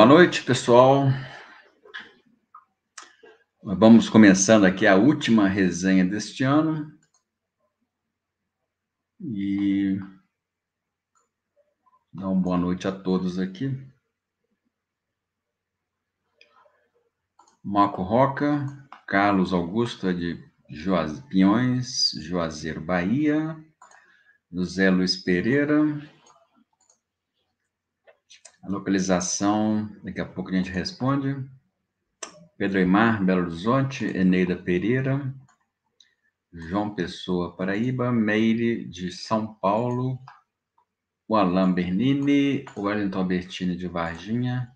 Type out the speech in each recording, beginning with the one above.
Boa noite, pessoal. Vamos começando aqui a última resenha deste ano. E dar uma boa noite a todos aqui. Marco Roca, Carlos Augusto é de Juaz, Pinhões, Juazeiro, Bahia, José Luiz Pereira, Localização, daqui a pouco a gente responde. Pedro Aymar, Belo Horizonte, Eneida Pereira, João Pessoa, Paraíba, Meire de São Paulo, o Alain Bernini, Wellington Albertini de Varginha,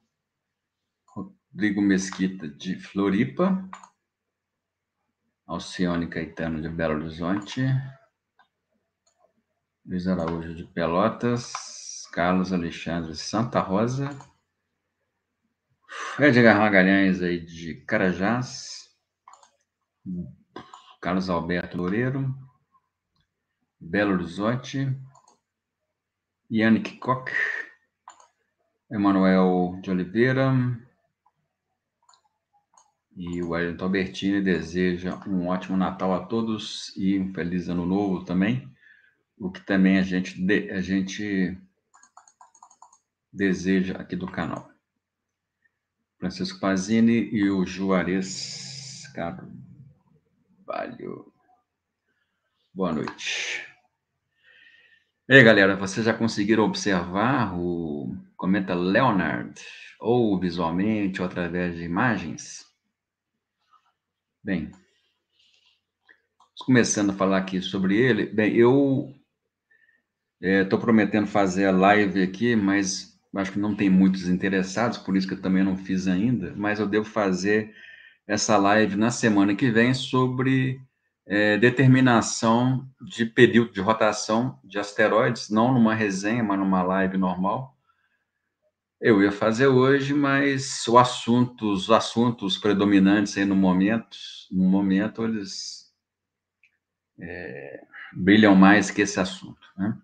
Rodrigo Mesquita de Floripa, Alcione Caetano de Belo Horizonte, Luiz Araújo de Pelotas, Carlos Alexandre Santa Rosa. Edgar Magalhães aí de Carajás. Carlos Alberto Loureiro. Belo Horizonte. Yannick Koch. Emanuel de Oliveira. E o Wellington Albertini deseja um ótimo Natal a todos e um feliz ano novo também. O que também a gente, a gente deseja aqui do canal. Francisco Pazini e o Juarez Carvalho. Boa noite. E aí, galera, vocês já conseguiram observar o cometa Leonard, ou visualmente, ou através de imagens? Bem, começando a falar aqui sobre ele. Bem, eu estou eh, é, prometendo fazer a live aqui, mas acho que não tem muitos interessados, por isso que eu também não fiz ainda, mas eu devo fazer essa live na semana que vem sobre é, determinação de período de rotação de asteroides, não numa resenha, mas numa live normal. Eu ia fazer hoje, mas o assunto, os assuntos predominantes aí no momento, no momento eles é, brilham mais que esse assunto, né?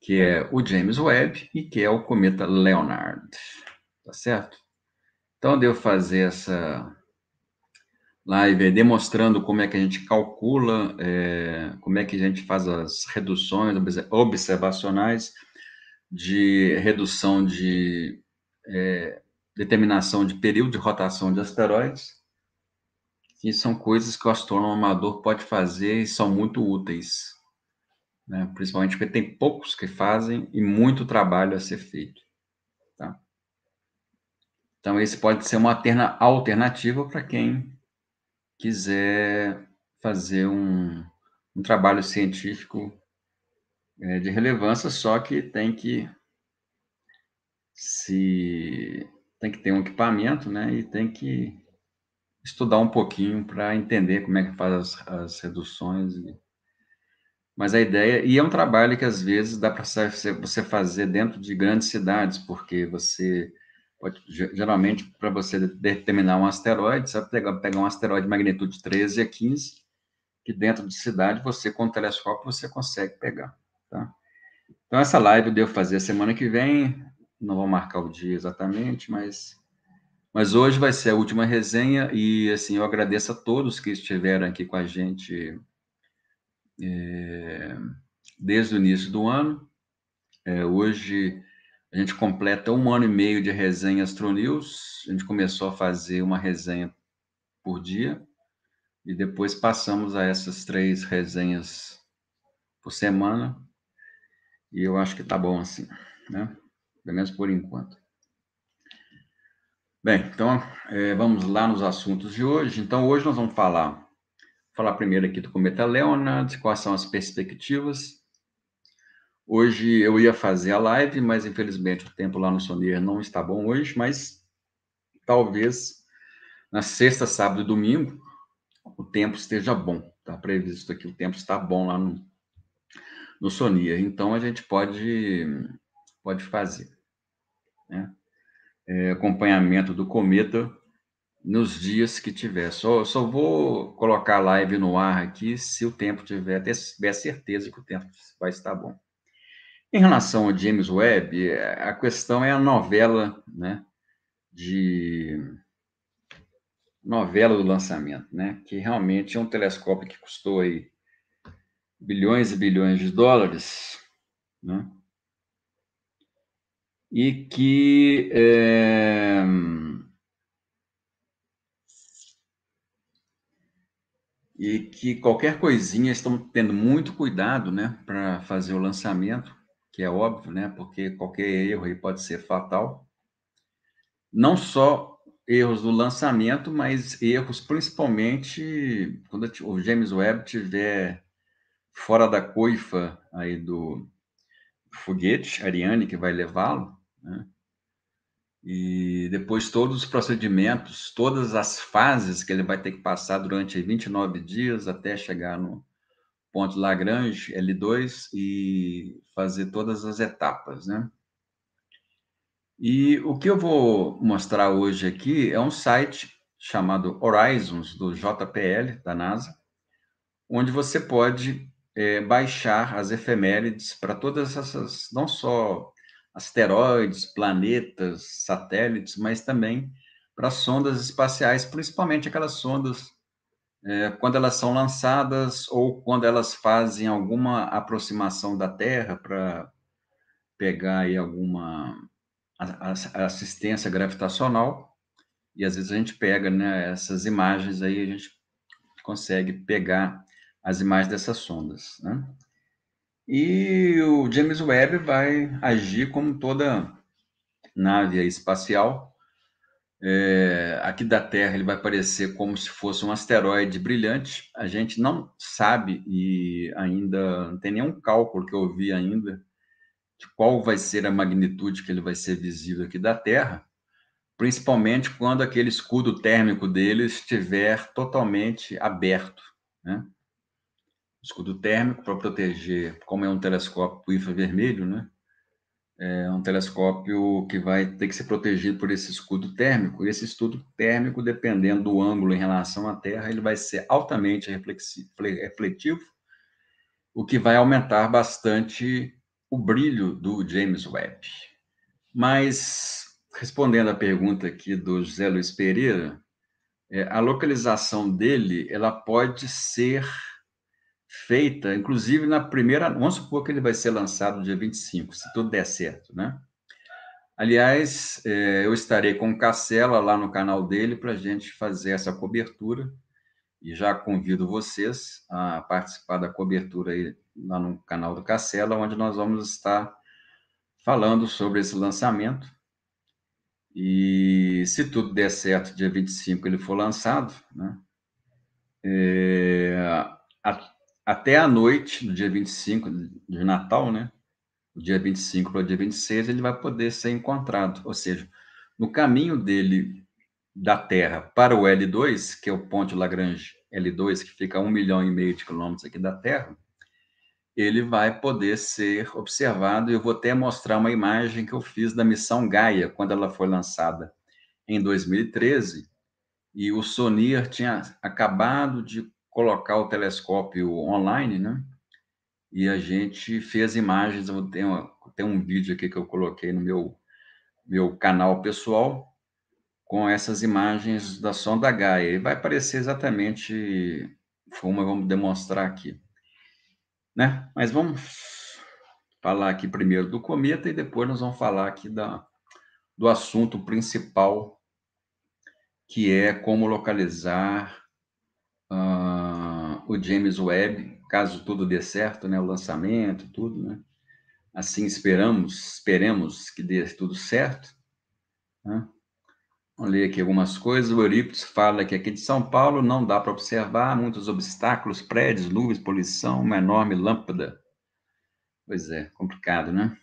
que é o James Webb e que é o cometa Leonard, tá certo? Então, deu fazer essa live demonstrando como é que a gente calcula, é, como é que a gente faz as reduções observacionais de redução de é, determinação de período de rotação de asteroides, que são coisas que o astrônomo amador pode fazer e são muito úteis né? principalmente porque tem poucos que fazem e muito trabalho a ser feito. Tá? Então, esse pode ser uma alternativa para quem quiser fazer um, um trabalho científico é, de relevância, só que tem que se tem que ter um equipamento, né? E tem que estudar um pouquinho para entender como é que faz as, as reduções e mas a ideia, e é um trabalho que às vezes dá para você fazer dentro de grandes cidades, porque você pode, geralmente, para você determinar um asteroide, você pegar, pegar um asteroide de magnitude 13 a 15, que dentro de cidade você, com o telescópio, você consegue pegar. Tá? Então, essa live eu devo fazer semana que vem, não vou marcar o dia exatamente, mas, mas hoje vai ser a última resenha, e assim, eu agradeço a todos que estiveram aqui com a gente é, desde o início do ano. É, hoje a gente completa um ano e meio de resenha Astronews. A gente começou a fazer uma resenha por dia e depois passamos a essas três resenhas por semana. E eu acho que tá bom assim, né? Pelo menos por enquanto. Bem, então é, vamos lá nos assuntos de hoje. Então, hoje nós vamos falar falar primeiro aqui do cometa Leonard, quais são as perspectivas. Hoje eu ia fazer a live, mas infelizmente o tempo lá no Sonier não está bom hoje, mas talvez na sexta, sábado e domingo o tempo esteja bom. Está previsto aqui, o tempo está bom lá no, no Sonier. Então a gente pode, pode fazer. Né? É, acompanhamento do cometa nos dias que tiver. Só, só vou colocar a live no ar aqui se o tempo tiver, tiver certeza que o tempo vai estar bom. Em relação ao James Webb, é, a questão é a novela, né, de novela do lançamento, né, que realmente é um telescópio que custou aí bilhões e bilhões de dólares, né, e que é e que qualquer coisinha estão tendo muito cuidado, né, para fazer o lançamento, que é óbvio, né, porque qualquer erro aí pode ser fatal. Não só erros do lançamento, mas erros principalmente quando o James Webb tiver fora da coifa aí do foguete Ariane que vai levá-lo, né? E depois todos os procedimentos, todas as fases que ele vai ter que passar durante 29 dias até chegar no ponto Lagrange L2 e fazer todas as etapas, né? E o que eu vou mostrar hoje aqui é um site chamado Horizons do JPL da NASA, onde você pode é, baixar as efemérides para todas essas, não só asteroides, planetas, satélites, mas também para sondas espaciais, principalmente aquelas sondas é, quando elas são lançadas ou quando elas fazem alguma aproximação da Terra para pegar aí alguma assistência gravitacional e às vezes a gente pega né, essas imagens aí a gente consegue pegar as imagens dessas sondas, né? E o James Webb vai agir como toda nave espacial. É, aqui da Terra ele vai parecer como se fosse um asteroide brilhante. A gente não sabe e ainda não tem nenhum cálculo que eu vi ainda de qual vai ser a magnitude que ele vai ser visível aqui da Terra, principalmente quando aquele escudo térmico dele estiver totalmente aberto. Né? escudo térmico para proteger, como é um telescópio infravermelho, né? É um telescópio que vai ter que ser protegido por esse escudo térmico. E esse escudo térmico, dependendo do ângulo em relação à Terra, ele vai ser altamente refletivo, o que vai aumentar bastante o brilho do James Webb. Mas, respondendo à pergunta aqui do José Luiz Pereira, é, a localização dele ela pode ser feita, inclusive na primeira. Vamos supor que ele vai ser lançado dia 25, se tudo der certo, né? Aliás, é, eu estarei com o Cassela lá no canal dele para a gente fazer essa cobertura. E já convido vocês a participar da cobertura aí lá no canal do Cassela, onde nós vamos estar falando sobre esse lançamento. E se tudo der certo, dia 25 ele for lançado, né? É, até a noite do dia 25 de Natal, né? Do dia 25 para o dia 26, ele vai poder ser encontrado. Ou seja, no caminho dele da Terra para o L2, que é o Ponte Lagrange L2, que fica a um milhão e meio de quilômetros aqui da Terra, ele vai poder ser observado. Eu vou até mostrar uma imagem que eu fiz da missão Gaia, quando ela foi lançada em 2013, e o Sonir tinha acabado de colocar o telescópio online, né? E a gente fez imagens. Eu tenho, tem um vídeo aqui que eu coloquei no meu, meu canal pessoal com essas imagens da sonda Gaia. E vai aparecer exatamente como vamos demonstrar aqui. Né? Mas vamos falar aqui primeiro do cometa e depois nós vamos falar aqui da, do assunto principal, que é como localizar. Uh, o James Webb, caso tudo dê certo, né, o lançamento, tudo, né? Assim esperamos, esperemos que dê tudo certo. Né? Vamos ler aqui algumas coisas. O Eurípides fala que aqui de São Paulo não dá para observar muitos obstáculos, prédios, nuvens, poluição, uma enorme lâmpada. Pois é, complicado, né?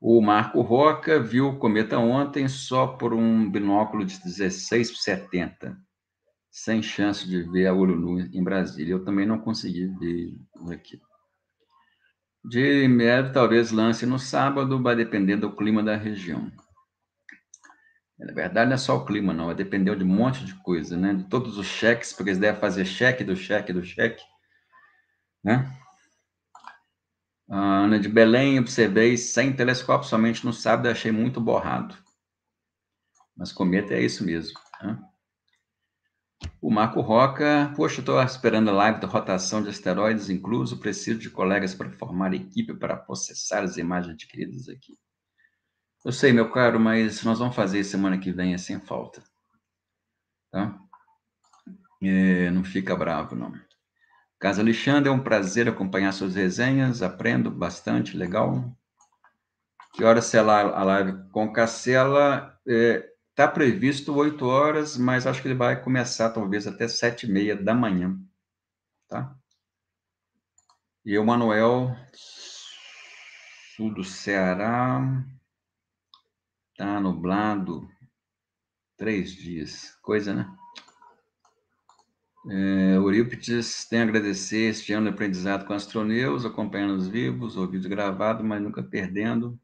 O Marco Roca viu o cometa ontem só por um binóculo de 16 por 70 sem chance de ver a olho nu em Brasília. Eu também não consegui ver aqui. De Mero, talvez lance no sábado, vai depender do clima da região. É, na verdade, não é só o clima, não, vai depender de um monte de coisa, né? De todos os cheques, porque eles devem fazer cheque do cheque do cheque, né? Ana de Belém, observei sem telescópio, somente no sábado, achei muito borrado. Mas cometa é isso mesmo. Né? O Marco Roca, poxa, estou esperando a live da rotação de asteroides incluso, preciso de colegas para formar equipe para processar as imagens adquiridas aqui. Eu sei, meu caro, mas nós vamos fazer semana que vem, é sem falta. Tá? É, não fica bravo, não. Casa Alexandre, é um prazer acompanhar suas resenhas, aprendo bastante, legal. Que hora será a live com Cacela? É, Está previsto 8 horas, mas acho que ele vai começar talvez até 7 e meia da manhã. Tá? E o Manuel, sul do Ceará, tá nublado três dias. Coisa, né? É, Eurípides tem a agradecer este ano de aprendizado com Astroneus, acompanhando os vivos, ouvidos gravados, mas nunca perdendo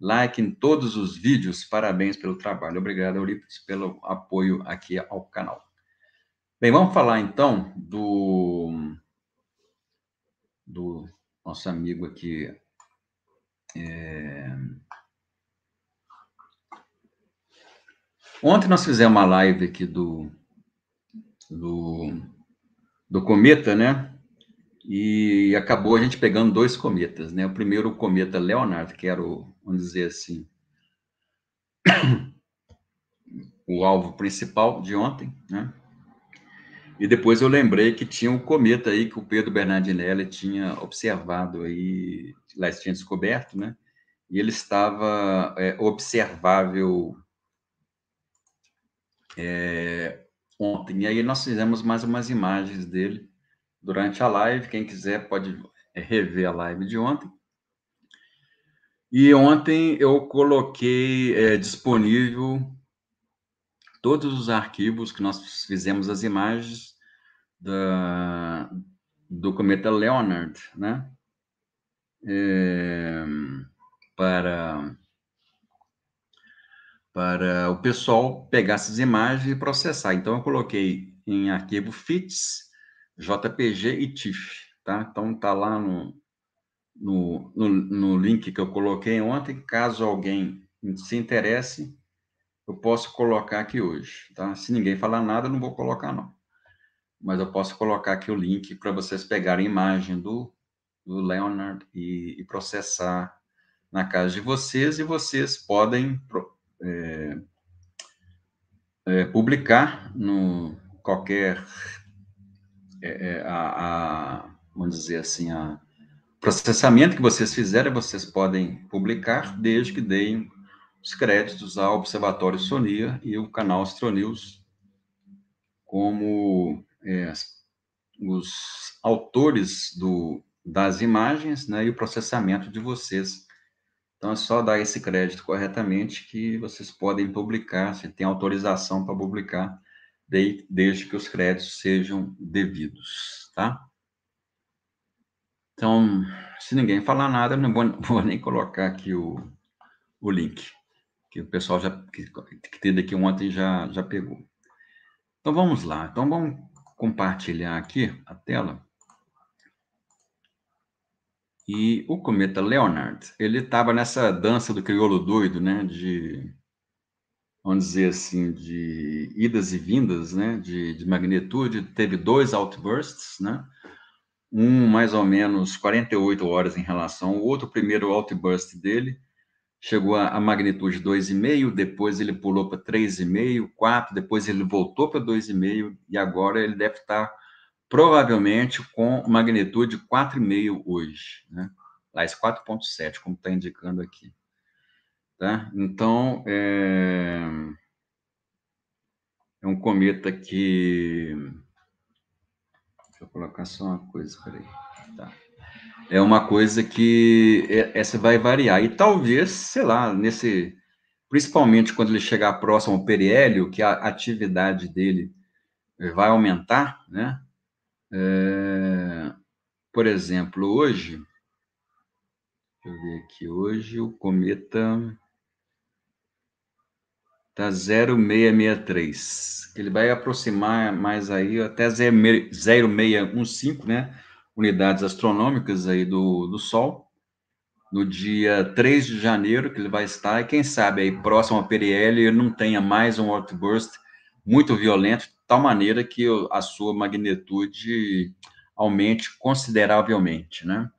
like em todos os vídeos. Parabéns pelo trabalho. Obrigado, Euripides, pelo apoio aqui ao canal. Bem, vamos falar então do, do nosso amigo aqui. É... Ontem nós fizemos uma live aqui do, do, do cometa, né? e acabou a gente pegando dois cometas, né? O primeiro, o cometa Leonardo, que era o, vamos dizer assim, o alvo principal de ontem, né? E depois eu lembrei que tinha um cometa aí que o Pedro Bernardinelli tinha observado aí, lá tinha descoberto, né? E ele estava é, observável é, ontem. E aí nós fizemos mais umas imagens dele durante a live. Quem quiser pode é, rever a live de ontem. E ontem eu coloquei é, disponível todos os arquivos que nós fizemos as imagens da, do cometa Leonard, né? É, para para o pessoal pegar essas imagens e processar. Então eu coloquei em arquivo FITS JPG e TIFF, tá? Então tá lá no, no, no, no, link que eu coloquei ontem, caso alguém se interesse, eu posso colocar aqui hoje, tá? Se ninguém falar nada, eu não vou colocar não. Mas eu posso colocar aqui o link para vocês pegarem a imagem do, do Leonard e, e, processar na casa de vocês e vocês podem é, é, publicar no qualquer é, é, a, a, vamos dizer assim, a processamento que vocês fizerem, vocês podem publicar, desde que deem os créditos ao Observatório Sonia e o canal Astronews como é, os autores do, das imagens né, e o processamento de vocês. Então, é só dar esse crédito corretamente que vocês podem publicar, se tem autorização para publicar desde que os créditos sejam devidos, tá? Então, se ninguém falar nada, eu não vou, vou nem colocar aqui o, o link, que o pessoal já, que, que teve aqui ontem já, já pegou. Então, vamos lá. Então, vamos compartilhar aqui a tela. E o cometa Leonard, ele estava nessa dança do crioulo doido, né? De vamos dizer assim, de idas e vindas, né, de, de magnitude, teve dois outbursts, né, um mais ou menos 48 horas em relação ao outro, o primeiro outburst dele chegou a, a magnitude 2,5, depois ele pulou para 3,5, 4, depois ele voltou para 2,5 e agora ele deve estar provavelmente com magnitude 4,5 hoje, né, lá 4,7, como está indicando aqui. Tá? Então, é... é um cometa que. Deixa eu colocar só uma coisa, peraí. Tá. É uma coisa que é, essa vai variar. E talvez, sei lá, nesse. Principalmente quando ele chegar próximo ao periélio, que a atividade dele eh, vai aumentar, né? É... Por exemplo, hoje. Deixa eu ver aqui. Hoje o cometa. Tá 0663. Ele vai aproximar mais aí até 0615, né? Unidades astronômicas aí do, do Sol. No dia 3 de janeiro que ele vai estar, e quem sabe aí próximo a periel não tenha mais um outburst muito violento, de tal maneira que a sua magnitude aumente consideravelmente, né?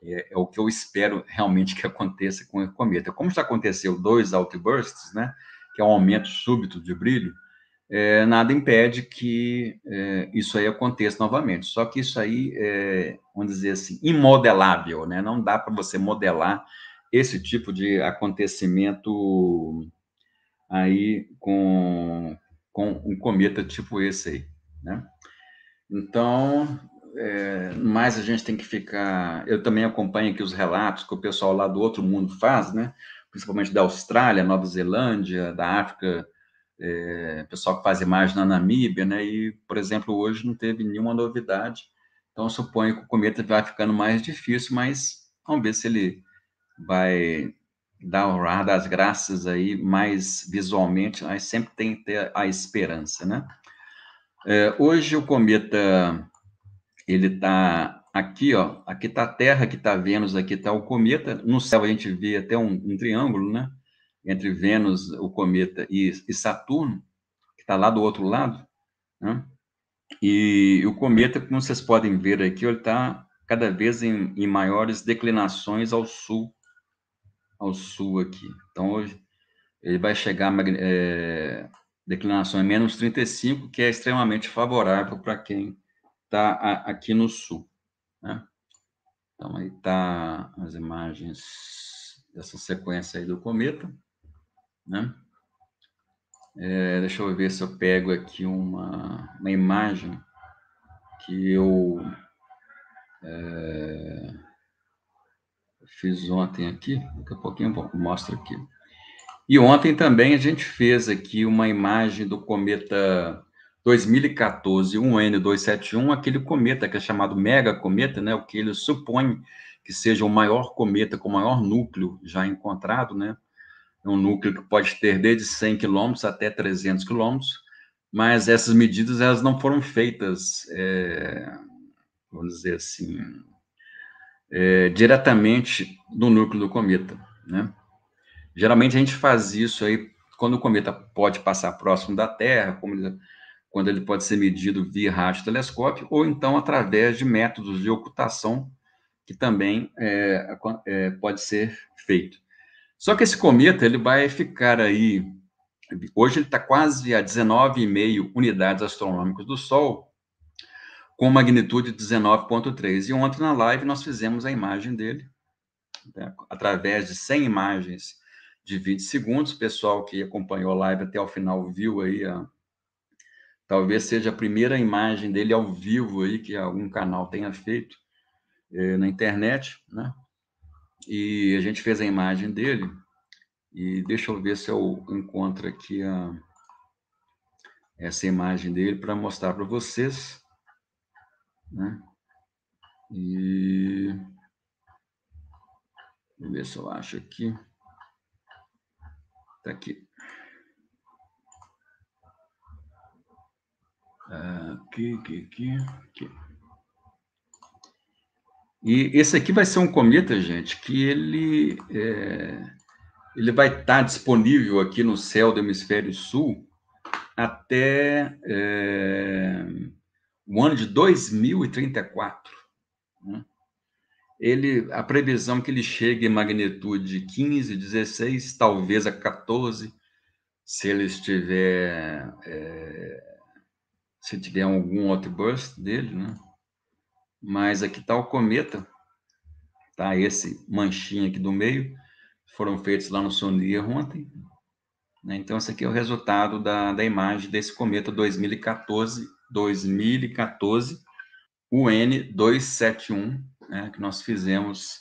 É, é, o que eu espero realmente que aconteça com o cometa. Como já aconteceu dois outbursts, né? que é um aumento súbito de brilho, é, nada impede que é, isso aí aconteça novamente. Só que isso aí é, vamos dizer assim, imodelável, né? Não dá para você modelar esse tipo de acontecimento aí com, com um cometa tipo esse aí, né? Então, é, mas a gente tem que ficar. Eu também acompanho aqui os relatos que o pessoal lá do outro mundo faz, né? principalmente da Austrália, Nova Zelândia, da África, é, pessoal que faz imagem na Namíbia, né? E, por exemplo, hoje não teve nenhuma novidade. Então, suponho que o cometa vai ficando mais difícil, mas vamos ver se ele vai dar o ar das graças aí mais visualmente, mas sempre tem que ter a esperança, né? É, hoje o cometa ele está aqui, ó, aqui está a Terra, aqui está Vênus, aqui está o cometa. No céu a gente vê até um, um triângulo, né? Entre Vênus, o cometa e, e Saturno, que está lá do outro lado, né? E o cometa, como vocês podem ver aqui, ele está cada vez em, em, maiores declinações ao sul, ao sul aqui. Então, hoje ele vai chegar é, declinação em menos 35, que é extremamente favorável para quem está aqui no sul. Né? Então, aí está as imagens dessa sequência aí do cometa, né? É, deixa eu ver se eu pego aqui uma, uma imagem que eu é, fiz ontem aqui, daqui a pouquinho eu mostro aqui. E ontem também a gente fez aqui uma imagem do cometa 2014, 1N271, aquele cometa que é chamado mega cometa, né, o que ele supõe que seja o maior cometa com o maior núcleo já encontrado, né? É um núcleo que pode ter desde 100 quilômetros até 300 quilômetros mas essas medidas elas não foram feitas, é, vamos dizer assim, é, diretamente do núcleo do cometa, né? Geralmente a gente faz isso aí quando o cometa pode passar próximo da Terra, como quando ele pode ser medido via telescópio, ou então através de métodos de ocultação, que também é, é, pode ser feito. Só que esse cometa, ele vai ficar aí, hoje ele está quase a 19,5 unidades astronômicas do Sol, com magnitude 19,3. E ontem na live nós fizemos a imagem dele, né, através de 100 imagens de 20 segundos, o pessoal que acompanhou a live até o final viu aí a, Talvez seja a primeira imagem dele ao vivo aí que algum canal tenha feito eh, na internet, né? E a gente fez a imagem dele e deixa eu ver se eu encontro aqui a, essa imagem dele para mostrar para vocês, né? E Deixa eu ver se eu acho aqui. Tá aqui. Aqui, aqui, aqui, aqui. E esse aqui vai ser um cometa, gente, que ele, é, ele vai estar tá disponível aqui no céu do hemisfério sul até é, o ano de 2034. Né? Ele, a previsão é que ele chegue em magnitude 15, 16, talvez a 14, se ele estiver é, se tiver algum outburst dele, né? Mas aqui está o cometa, tá? Esse manchinho aqui do meio, foram feitos lá no Sony ontem. Né? Então, esse aqui é o resultado da, da imagem desse cometa 2014, 2014, UN271, né? que nós fizemos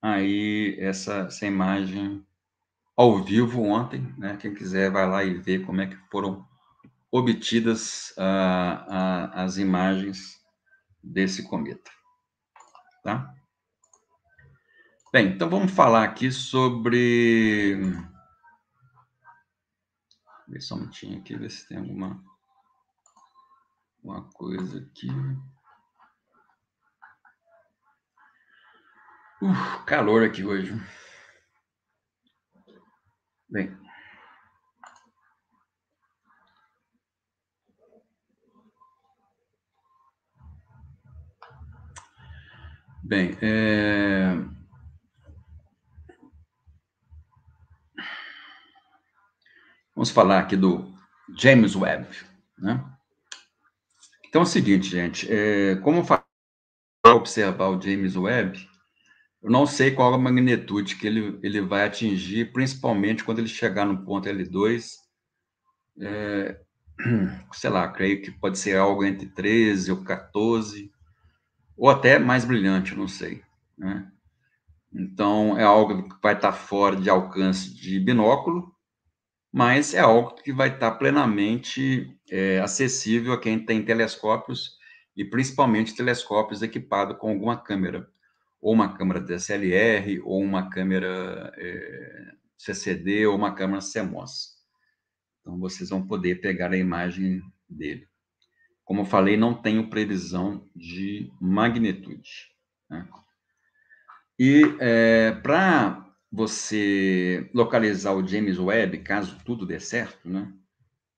aí essa, essa imagem ao vivo ontem, né? Quem quiser vai lá e ver como é que foram obtidas ah, ah, as imagens desse cometa. Tá? Bem, então vamos falar aqui sobre. Vê só um minutinho aqui, ver se tem alguma uma coisa aqui. Uf, calor aqui hoje. Bem, Bem, é... vamos falar aqui do James Webb, né? Então é o seguinte, gente, é... como observar o James Webb, eu não sei qual a magnitude que ele, ele vai atingir, principalmente quando ele chegar no ponto L2, é... sei lá, creio que pode ser algo entre 13 ou 14, ou até mais brilhante, não sei. Né? Então, é algo que vai estar tá fora de alcance de binóculo, mas é algo que vai estar tá plenamente é, acessível a quem tem telescópios e principalmente telescópios equipados com alguma câmera, ou uma câmera DSLR, ou uma câmera é, CCD, ou uma câmera CMOS. Então, vocês vão poder pegar a imagem dele. Como eu falei, não tenho previsão de magnitude. Né? E é, para você localizar o James Webb, caso tudo dê certo, né?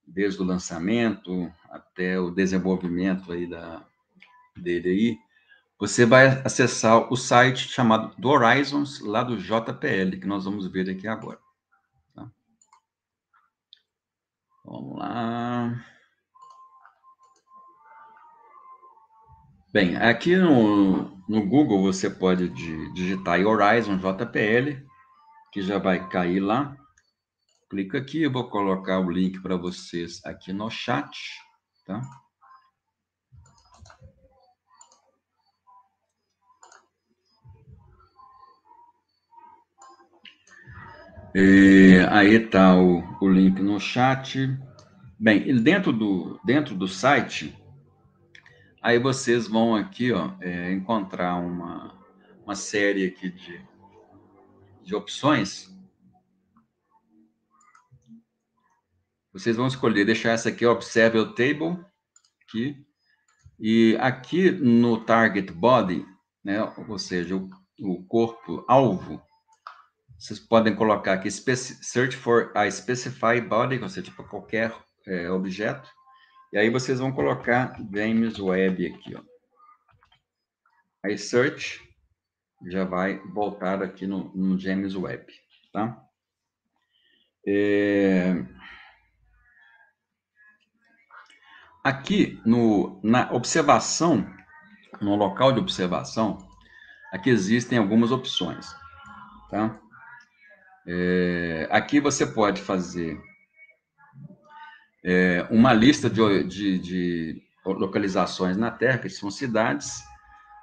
desde o lançamento até o desenvolvimento aí da, dele aí, você vai acessar o site chamado do Horizons, lá do JPL, que nós vamos ver aqui agora. Tá? Vamos lá. Bem, aqui no, no Google você pode digitar Horizon JPL, que já vai cair lá. Clica aqui, eu vou colocar o link para vocês aqui no chat, tá? E aí está o, o link no chat. Bem, dentro do, dentro do site, Aí vocês vão aqui ó, é, encontrar uma, uma série aqui de, de opções. Vocês vão escolher, deixar essa aqui, Observable Table, aqui. E aqui no Target Body, né, ou seja, o, o corpo alvo, vocês podem colocar aqui Search for a Specify Body, ou seja, para tipo, qualquer é, objeto. E aí vocês vão colocar James Web aqui, ó. Aí search já vai voltar aqui no, no James Web, tá? É... Aqui no, na observação, no local de observação, aqui existem algumas opções, tá? É... Aqui você pode fazer é, uma lista de, de, de, localizações na Terra, que são cidades.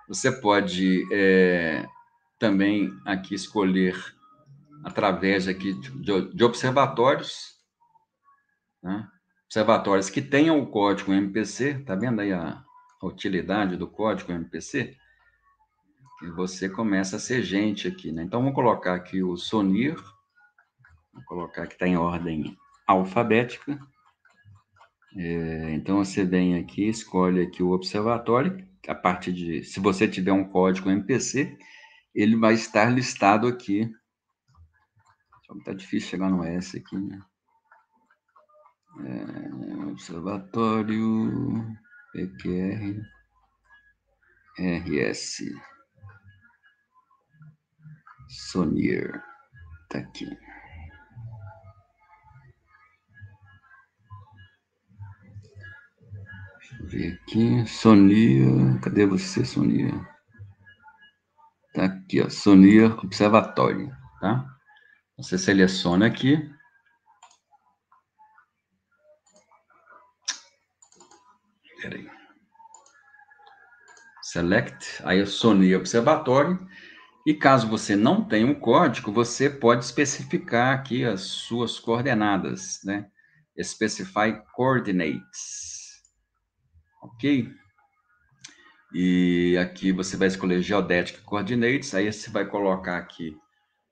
Você pode é, também aqui escolher através aqui de, de observatórios, né? observatórios que tenham o código MPC, tá vendo aí a, a utilidade do código MPC? E você começa a ser gente aqui, né? Então, vou colocar aqui o SONIR, vou colocar que está em ordem alfabética. É, então você vem aqui, escolhe aqui o observatório, a parte de, se você tiver um código MPC, ele vai estar listado aqui. Está difícil chegar no S aqui, né? É, observatório PQR RS Sonier. Está aqui. ver aqui. Sonia, cadê você, Sonia? Tá aqui, ó. Sonia Observatório, tá? Você seleciona aqui. Peraí. Select, aí eu Sonia Observatório. E caso você não tenha um código, você pode especificar aqui as suas coordenadas, né? Specify coordinates ok? E aqui você vai escolher Geodetic Coordinates, aí você vai colocar aqui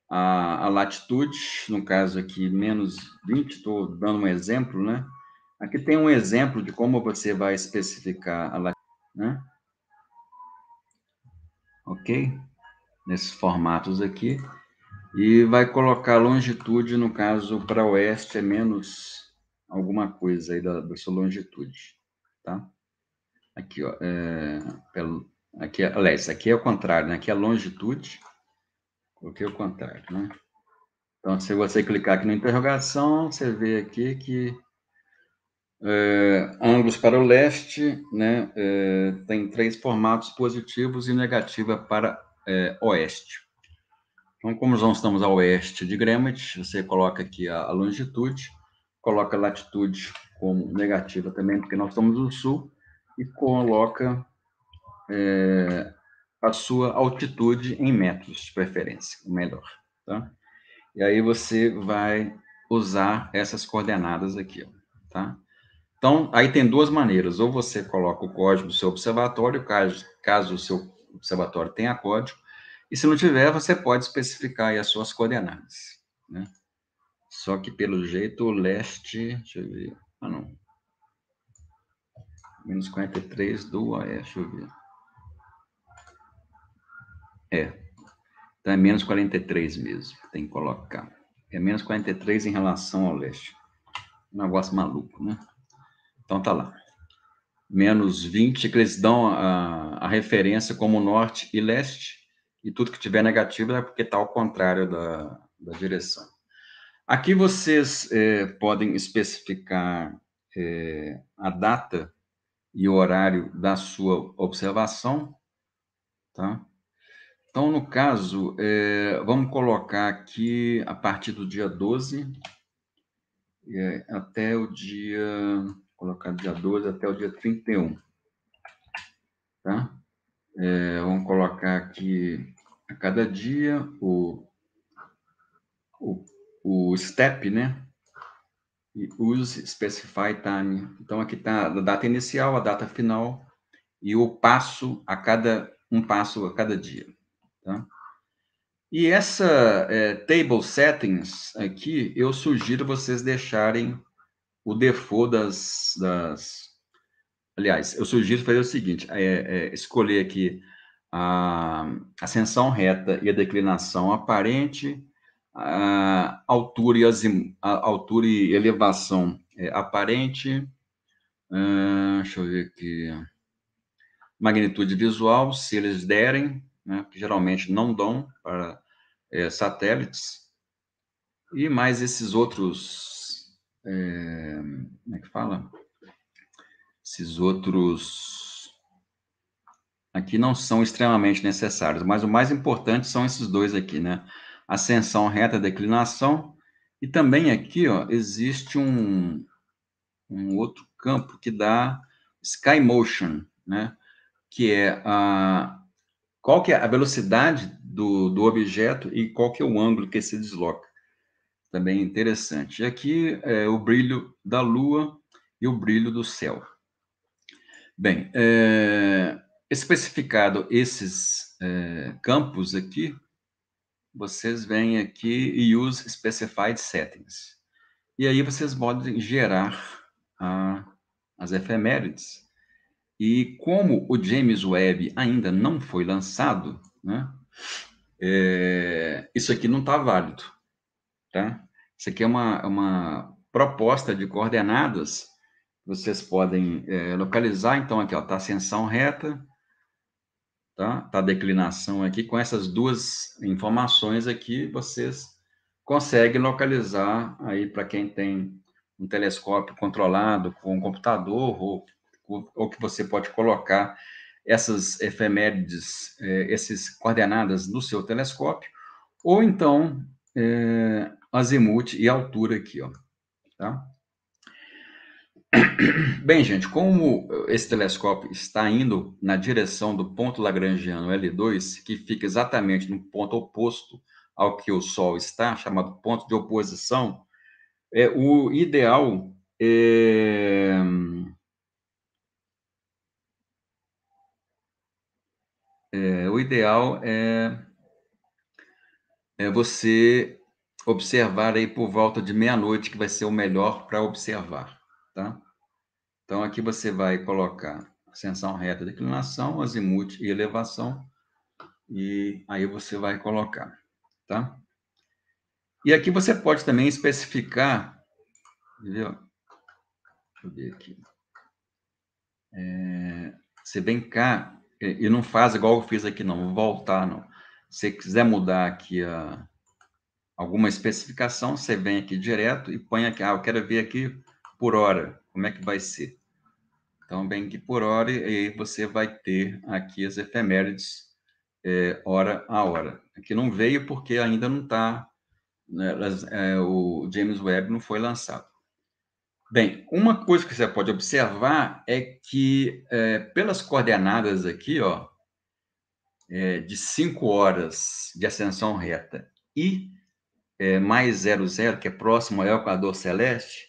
a, a latitude, no caso aqui, menos 20, estou dando um exemplo, né? Aqui tem um exemplo de como você vai especificar a latitude, né? Ok? Nesses formatos aqui. E vai colocar longitude, no caso, para oeste é menos alguma coisa aí da, da sua longitude, tá? Aqui, ó, é, pelo, aqui, aliás, aqui é o contrário, né? Aqui é a longitude, coloquei o contrário, né? Então, se você clicar aqui na interrogação, você vê aqui que é, ângulos para o leste, né, é, tem três formatos positivos e negativa para é, oeste. Então, como nós estamos a oeste de Greenwich, você coloca aqui a, a, longitude, coloca a latitude como negativa também, porque nós estamos no sul, e coloca é, a sua altitude em metros de preferência, o melhor. Tá? E aí você vai usar essas coordenadas aqui, ó, tá? Então, aí tem duas maneiras. Ou você coloca o código do seu observatório, caso, caso o seu observatório tenha código. E se não tiver, você pode especificar aí as suas coordenadas, né? Só que, pelo jeito, o leste... Deixa eu ver... Ah, não. Menos 43 do AE, deixa eu ver. É. Então é menos 43 mesmo, tem que colocar. É menos 43 em relação ao leste. Um negócio maluco, né? Então tá lá. Menos 20, que eles dão a, a referência como norte e leste, e tudo que tiver negativo é porque está ao contrário da, da direção. Aqui vocês é, podem especificar é, a data e o horário da sua observação, tá? Então, no caso, é, vamos colocar aqui a partir do dia 12 é, até o dia. Colocar dia 12 até o dia 31. Tá? É, vamos colocar aqui a cada dia o, o, o step, né? e use specify time. Então, aqui está a data inicial, a data final e o passo a cada, um passo a cada dia. Tá? E essa é, table settings aqui, eu sugiro vocês deixarem o default das, das... Aliás, eu sugiro fazer o seguinte, é, é, escolher aqui a ascensão reta e a declinação aparente, a altura, e azim, a altura e elevação é, aparente. Uh, deixa eu ver aqui. Magnitude visual, se eles derem, né, que geralmente não dão para é, satélites. E mais esses outros. É, como é que fala? Esses outros. Aqui não são extremamente necessários, mas o mais importante são esses dois aqui, né? ascensão reta, declinação. E também aqui ó, existe um, um outro campo que dá sky motion, né? que é a, qual que é a velocidade do, do objeto e qual que é o ângulo que se desloca. Também interessante. E aqui é o brilho da lua e o brilho do céu. Bem, é, especificado esses é, campos aqui, vocês vêm aqui e Use Specified Settings. E aí vocês podem gerar a, ah, as efemérides. E como o James Webb ainda não foi lançado, né, é, isso aqui não está válido. Tá? Isso aqui é uma, é uma proposta de coordenadas. Vocês podem é, localizar, então, aqui está a ascensão reta, tá? Tá a declinação aqui. Com essas duas informações aqui, vocês conseguem localizar aí para quem tem um telescópio controlado com um computador ou, ou que você pode colocar essas efemérides, eh, é, essas coordenadas no seu telescópio, ou então eh, azimuth e altura aqui, ó, tá? Bem, gente, como esse telescópio está indo na direção do ponto lagrangiano L2, que fica exatamente no ponto oposto ao que o Sol está, chamado ponto de oposição, é, o ideal é... É, o ideal é, é você observar aí por volta de meia-noite, que vai ser o melhor para observar, tá? Então, aqui você vai colocar ascensão reta, declinação, azimuth e elevação, e aí você vai colocar, tá? E aqui você pode também especificar, entendeu? Deixa eu ver aqui. É, você vem cá, é, e não faz igual eu fiz aqui, não, vou voltar, não. Se quiser mudar aqui a, alguma especificação, você vem aqui direto e põe aqui, ah, eu quero ver aqui por hora como é que vai ser? Então, bem que por hora, e você vai ter aqui as efemérides é, hora a hora. Aqui não veio porque ainda não está, né, é, o James Webb não foi lançado. Bem, uma coisa que você pode observar é que é, pelas coordenadas aqui, ó, é, de 5 horas de ascensão reta e é, mais 00, que é próximo ao Equador Celeste,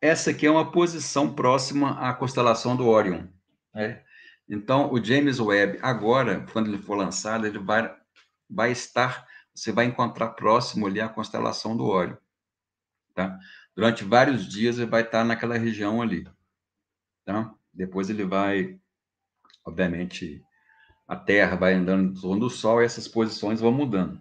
essa aqui é uma posição próxima à constelação do Orion. Né? Então, o James Webb, agora, quando ele for lançado, ele vai, vai estar, você vai encontrar próximo ali a constelação do Orion. Tá? Durante vários dias ele vai estar naquela região ali. Tá? Depois ele vai, obviamente, a Terra vai andando em torno do Sol e essas posições vão mudando.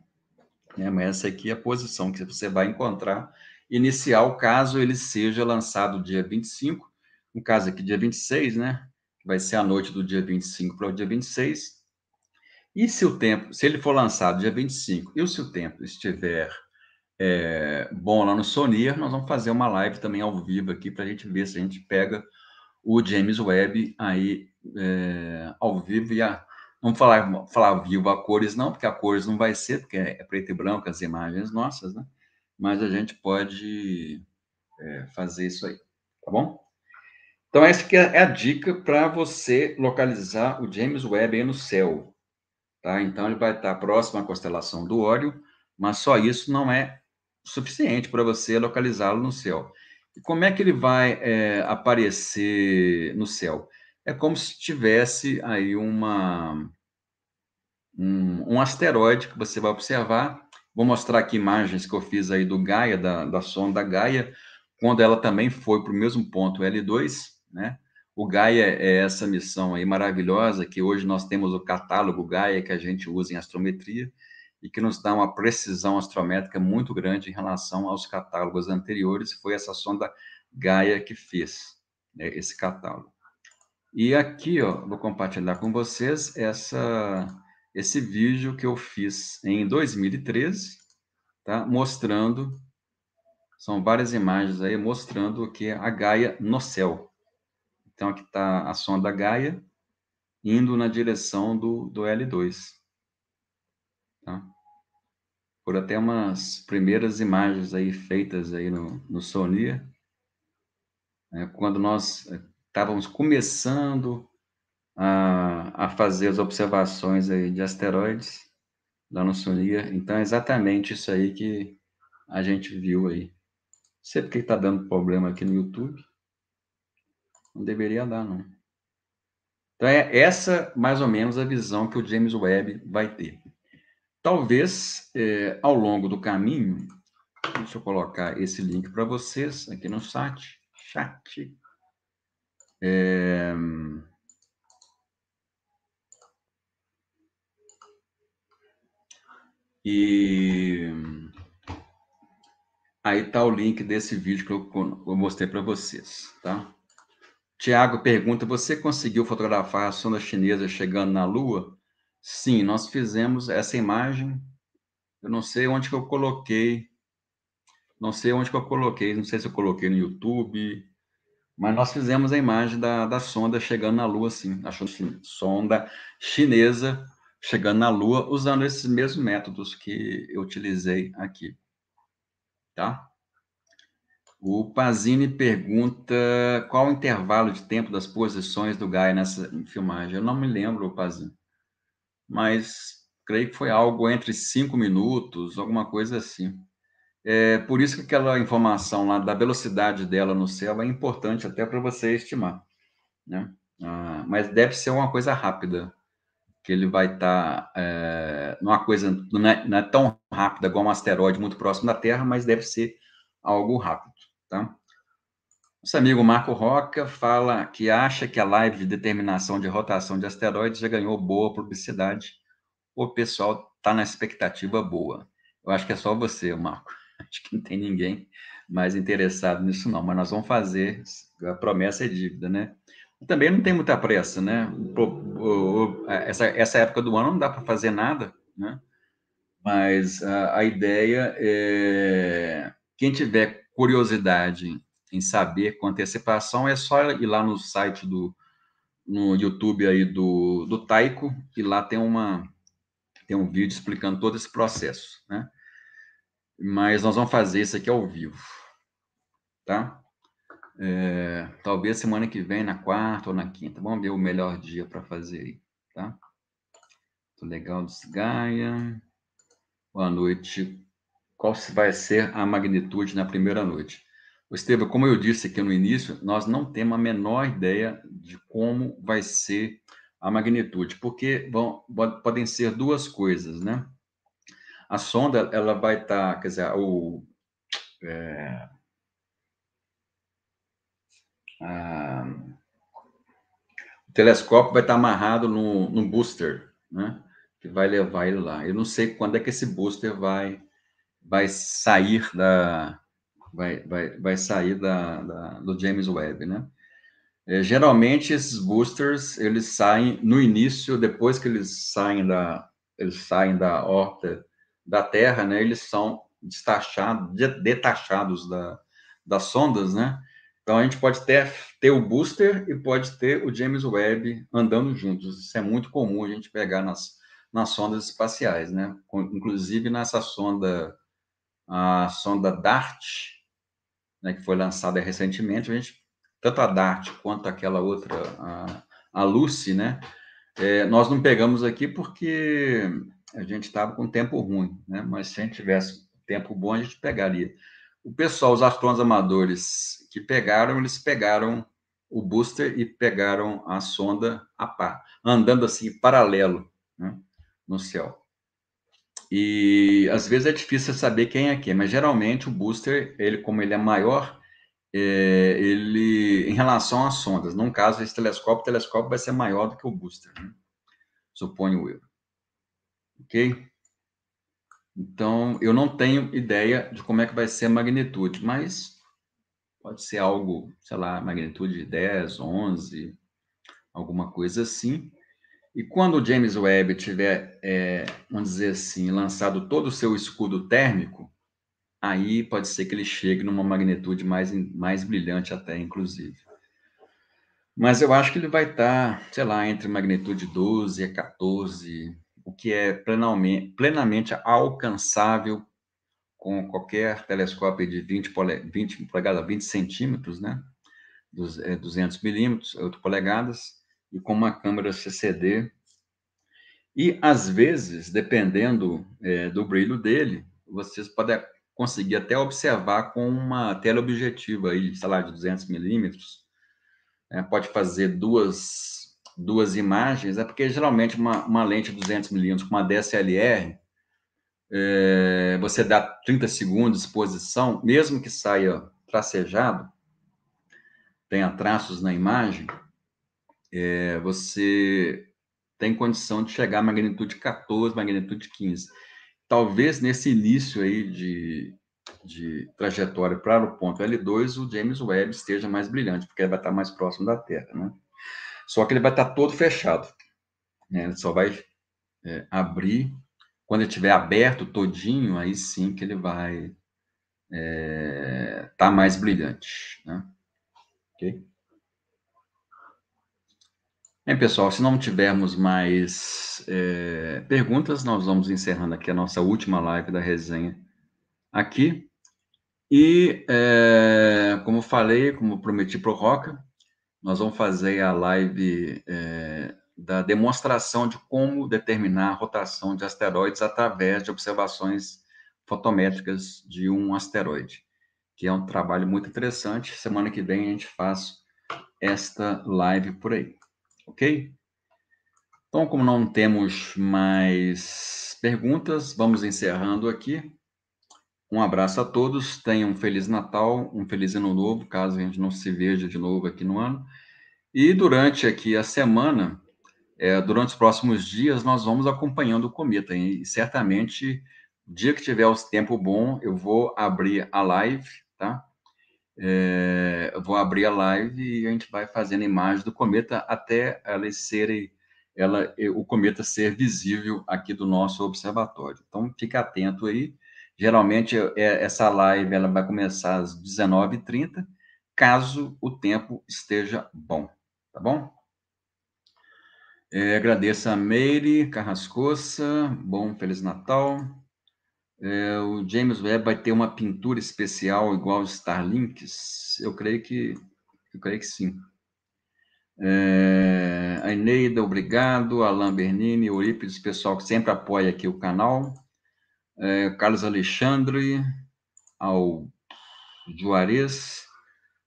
Né? Mas essa aqui é a posição que você vai encontrar inicial, caso ele seja lançado dia 25, no caso aqui, dia 26, né? Vai ser a noite do dia 25 para o dia 26. E se o tempo, se ele for lançado dia 25, e se o tempo estiver é, bom lá no Sony, nós vamos fazer uma live também ao vivo aqui para a gente ver se a gente pega o James Webb aí é, ao vivo e a, vamos falar, falar vivo a cores não, porque a cores não vai ser, porque é preto e branco as imagens nossas, né? mas a gente pode é, fazer isso aí, tá bom? Então, essa aqui é, é a dica para você localizar o James Webb aí no céu. Tá? Então, ele vai estar próximo à constelação do Óleo, mas só isso não é suficiente para você localizá-lo no céu. E como é que ele vai é, aparecer no céu? É como se tivesse aí uma, um, um asteroide que você vai observar Vou mostrar aqui imagens que eu fiz aí do Gaia, da, da sonda Gaia, quando ela também foi para o mesmo ponto L2, né? O Gaia é essa missão aí maravilhosa que hoje nós temos o catálogo Gaia que a gente usa em astrometria e que nos dá uma precisão astrométrica muito grande em relação aos catálogos anteriores. Foi essa sonda Gaia que fez né, esse catálogo. E aqui, ó, vou compartilhar com vocês essa esse vídeo que eu fiz em 2013, tá? Mostrando, são várias imagens aí, mostrando o que é a Gaia no céu. Então, aqui está a sonda Gaia indo na direção do, do L2. Tá? Por até umas primeiras imagens aí feitas aí no, no Sony, né? quando nós estávamos eh, começando a, a fazer as observações aí de asteroides lá no Sunia. Então, é exatamente isso aí que a gente viu aí. Não sei porque está dando problema aqui no YouTube. Não deveria dar, não. Então, é essa, mais ou menos, a visão que o James Webb vai ter. Talvez, é, ao longo do caminho, deixa eu colocar esse link para vocês aqui no chat. Chat. É... E aí tá o link desse vídeo que eu, eu mostrei para vocês, tá? Tiago pergunta: você conseguiu fotografar a sonda chinesa chegando na Lua? Sim, nós fizemos essa imagem. Eu não sei onde que eu coloquei. Não sei onde que eu coloquei. Não sei se eu coloquei no YouTube. Mas nós fizemos a imagem da, da sonda chegando na Lua, sim. A sonda chinesa chegando na Lua usando esses mesmos métodos que eu utilizei aqui. Tá? O Pazini pergunta qual o intervalo de tempo das posições do Gaia nessa filmagem. Eu não me lembro, Pazini, mas creio que foi algo entre cinco minutos, alguma coisa assim. É por isso que aquela informação lá da velocidade dela no céu é importante até para você estimar, né? Ah, mas deve ser uma coisa rápida, que ele vai estar tá, é, numa coisa não é, não é tão rápida igual um asteroide muito próximo da Terra, mas deve ser algo rápido, tá? Nosso amigo Marco Roca fala que acha que a live de determinação de rotação de asteroides já ganhou boa publicidade. O pessoal está na expectativa boa. Eu acho que é só você, Marco. Acho que não tem ninguém mais interessado nisso, não. Mas nós vamos fazer. A promessa é dívida, né? também não tem muita pressa, né? É, essa, essa época do ano não dá para fazer nada, né? Mas a, a, ideia é quem tiver curiosidade em saber com antecipação é só ir lá no site do no YouTube aí do, do Taiko e lá tem uma tem um vídeo explicando todo esse processo, né? Mas nós vamos fazer isso aqui ao vivo, tá? É, talvez semana que vem, na quarta ou na quinta. Vamos ver o melhor dia para fazer aí, tá? legal, Desgaia. Boa noite. Qual vai ser a magnitude na primeira noite? Estevam, como eu disse aqui no início, nós não temos a menor ideia de como vai ser a magnitude, porque vão podem ser duas coisas, né? A sonda, ela vai estar, tá, quer dizer, o, é, ah, o telescópio vai estar amarrado no, no booster, né? Que vai levar ele lá. Eu não sei quando é que esse booster vai, vai sair da vai, vai, vai sair da, da do James Webb, né? É, geralmente esses boosters eles saem no início, depois que eles saem da eles saem da órbita da Terra, né? Eles são destachados, detachados da, das sondas, né? Então a gente pode ter, ter o Booster e pode ter o James Webb andando juntos. Isso é muito comum a gente pegar nas, nas sondas espaciais, né? Inclusive nessa sonda, a sonda DART, né, que foi lançada recentemente, a gente, tanto a DART quanto aquela outra, a, a Lucy, né? É, nós não pegamos aqui porque a gente estava com tempo ruim, né? Mas se a gente tivesse tempo bom, a gente pegaria o pessoal, os astrônomos amadores que pegaram, eles pegaram o booster e pegaram a sonda a par, andando assim paralelo né, no céu. E às vezes é difícil saber quem é quem, mas geralmente o booster, ele como ele é maior, é, ele em relação às sondas, num caso esse telescópio, o telescópio vai ser maior do que o booster, né? suponho eu. Ok? Então, eu não tenho ideia de como é que vai ser a magnitude, mas pode ser algo, sei lá, magnitude de 10, 11, alguma coisa assim. E quando o James Webb tiver, é, vamos dizer assim, lançado todo o seu escudo térmico, aí pode ser que ele chegue numa magnitude mais, mais brilhante até, inclusive. Mas eu acho que ele vai estar, tá, sei lá, entre magnitude 12 a 14, o que é plenamente, alcançável com qualquer telescópio de 20, pole, 20 polegadas, 20 centímetros, né? 200 é, milímetros, 8 polegadas, e com uma câmera CCD. E, às vezes, dependendo é, do brilho dele, vocês podem conseguir até observar com uma teleobjetiva, aí, sei lá, de 200 milímetros. É, pode fazer duas duas imagens, é porque geralmente uma, uma lente 200mm com uma DSLR, é, você dá 30 segundos de exposição, mesmo que saia tracejado, tenha traços na imagem, é, você tem condição de chegar a magnitude 14, magnitude 15. Talvez nesse início aí de, de trajetória para o ponto L2, o James Webb esteja mais brilhante, porque ele vai estar mais próximo da Terra, né? Só que ele vai estar todo fechado. Né? Ele só vai é, abrir quando ele estiver aberto todinho, aí sim que ele vai estar é, tá mais brilhante. Né? Ok? Bem, pessoal, se não tivermos mais é, perguntas, nós vamos encerrando aqui a nossa última live da resenha aqui. E, é, como falei, como prometi para o Roca, nós vamos fazer a live é, da demonstração de como determinar a rotação de asteroides através de observações fotométricas de um asteroide, que é um trabalho muito interessante. Semana que vem a gente faz esta live por aí, ok? Então, como não temos mais perguntas, vamos encerrando aqui. Um abraço a todos, tenham um Feliz Natal, um Feliz Ano Novo, caso a gente não se veja de novo aqui no ano. E durante aqui a semana, é, durante os próximos dias, nós vamos acompanhando o cometa. E certamente, dia que tiver o tempo bom, eu vou abrir a live, tá? É, eu vou abrir a live e a gente vai fazendo imagem do cometa até ela ser, ela, o cometa ser visível aqui do nosso observatório. Então, fica atento aí. Geralmente, é, essa live ela vai começar às 19h30, caso o tempo esteja bom, tá bom? É, agradeço a Meire Carrascoça, bom Feliz Natal. É, o James Webb vai ter uma pintura especial igual aos Starlinks? Eu creio que, eu creio que sim. É, a Eneida, obrigado. Alan Bernini, Eurípides, pessoal que sempre apoia aqui o canal é, Carlos Alexandre, ao Juarez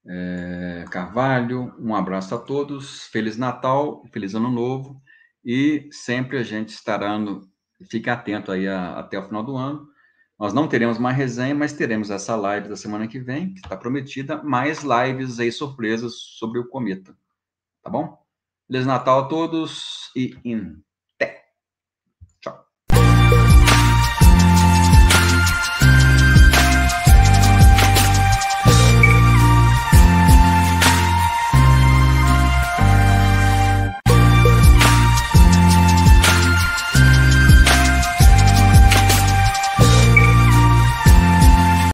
é, Carvalho. Um abraço a todos. Feliz Natal, feliz Ano Novo. E sempre a gente estará no. Fique atento aí a, até o final do ano. Nós não teremos mais resenha, mas teremos essa live da semana que vem, que está prometida, mais lives aí surpresas sobre o cometa. Tá bom? Feliz Natal a todos e in.